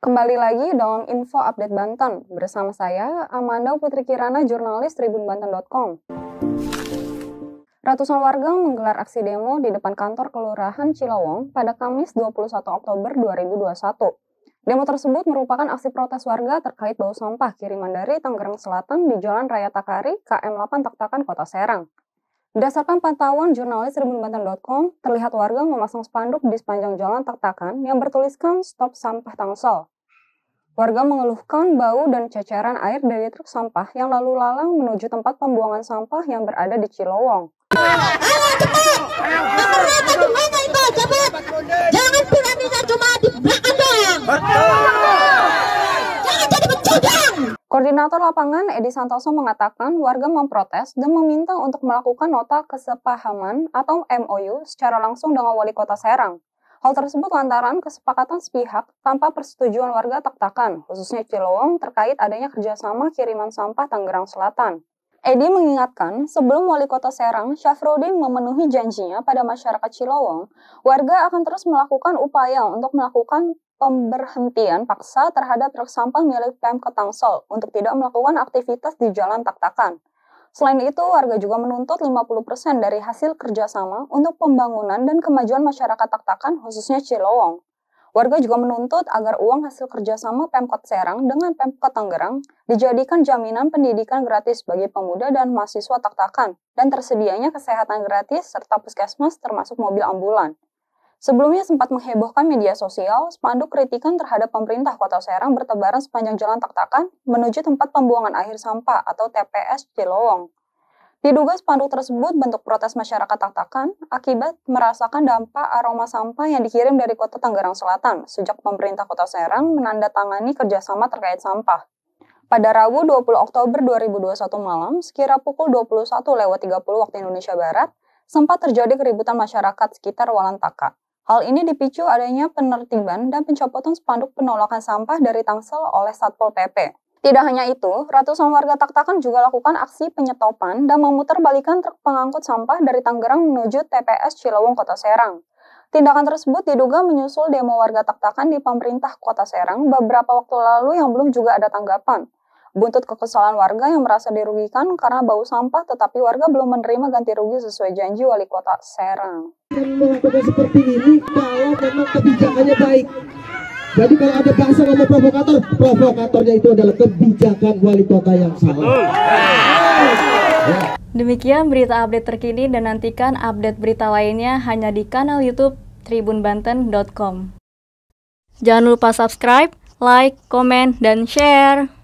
Kembali lagi dalam info update Banten bersama saya Amanda Putri Kirana jurnalis tribunbanten.com. Ratusan warga menggelar aksi demo di depan kantor Kelurahan Cilowong pada Kamis 21 Oktober 2021. Demo tersebut merupakan aksi protes warga terkait bau sampah kiriman dari Tangerang Selatan di Jalan Raya Takari, KM 8 Taktakan, Kota Serang. Berdasarkan pantauan jurnalis tribunbanten.com, terlihat warga memasang spanduk di sepanjang jalan tertakan yang bertuliskan Stop Sampah Tangsel. Warga mengeluhkan bau dan ceceran air dari truk sampah yang lalu lalang menuju tempat pembuangan sampah yang berada di Cilowong. Ayo, ayo, Koordinator lapangan Edi Santoso mengatakan warga memprotes dan meminta untuk melakukan nota kesepahaman atau MOU secara langsung dengan wali kota Serang. Hal tersebut lantaran kesepakatan sepihak tanpa persetujuan warga tektakan, khususnya Cilowong terkait adanya kerjasama kiriman sampah Tangerang Selatan. Edi mengingatkan, sebelum wali kota Serang, Syafruddin memenuhi janjinya pada masyarakat Cilowong, warga akan terus melakukan upaya untuk melakukan pemberhentian paksa terhadap truk sampah milik Pemkot Tangsel untuk tidak melakukan aktivitas di Jalan Taktakan. Selain itu, warga juga menuntut 50% dari hasil kerjasama untuk pembangunan dan kemajuan masyarakat Taktakan khususnya Cilowong. Warga juga menuntut agar uang hasil kerjasama Pemkot Serang dengan Pemkot Tangerang dijadikan jaminan pendidikan gratis bagi pemuda dan mahasiswa taktakan dan tersedianya kesehatan gratis serta puskesmas termasuk mobil ambulan. Sebelumnya sempat menghebohkan media sosial, spanduk kritikan terhadap pemerintah Kota Serang bertebaran sepanjang jalan Taktakan menuju tempat pembuangan akhir sampah atau TPS Cilowong. Diduga spanduk tersebut bentuk protes masyarakat Taktakan akibat merasakan dampak aroma sampah yang dikirim dari Kota Tangerang Selatan sejak pemerintah Kota Serang menandatangani kerjasama terkait sampah. Pada Rabu 20 Oktober 2021 malam, sekira pukul 21.30 waktu Indonesia Barat, sempat terjadi keributan masyarakat sekitar Walantaka. Hal ini dipicu adanya penertiban dan pencopotan spanduk penolakan sampah dari Tangsel oleh Satpol PP. Tidak hanya itu, ratusan warga Taktakan juga lakukan aksi penyetopan dan memutar balikan truk pengangkut sampah dari Tangerang menuju TPS Cilowong Kota Serang. Tindakan tersebut diduga menyusul demo warga Taktakan di pemerintah Kota Serang beberapa waktu lalu yang belum juga ada tanggapan. Buntut kekesalan warga yang merasa dirugikan karena bau sampah tetapi warga belum menerima ganti rugi sesuai janji wali kota Serang. Kalau seperti ini jadi kalau ada bahasa ngomong provokator, provokatornya itu adalah kebijakan wali kota yang salah. Demikian berita update terkini dan nantikan update berita lainnya hanya di kanal YouTube tribunbanten.com. Jangan lupa subscribe, like, komen, dan share.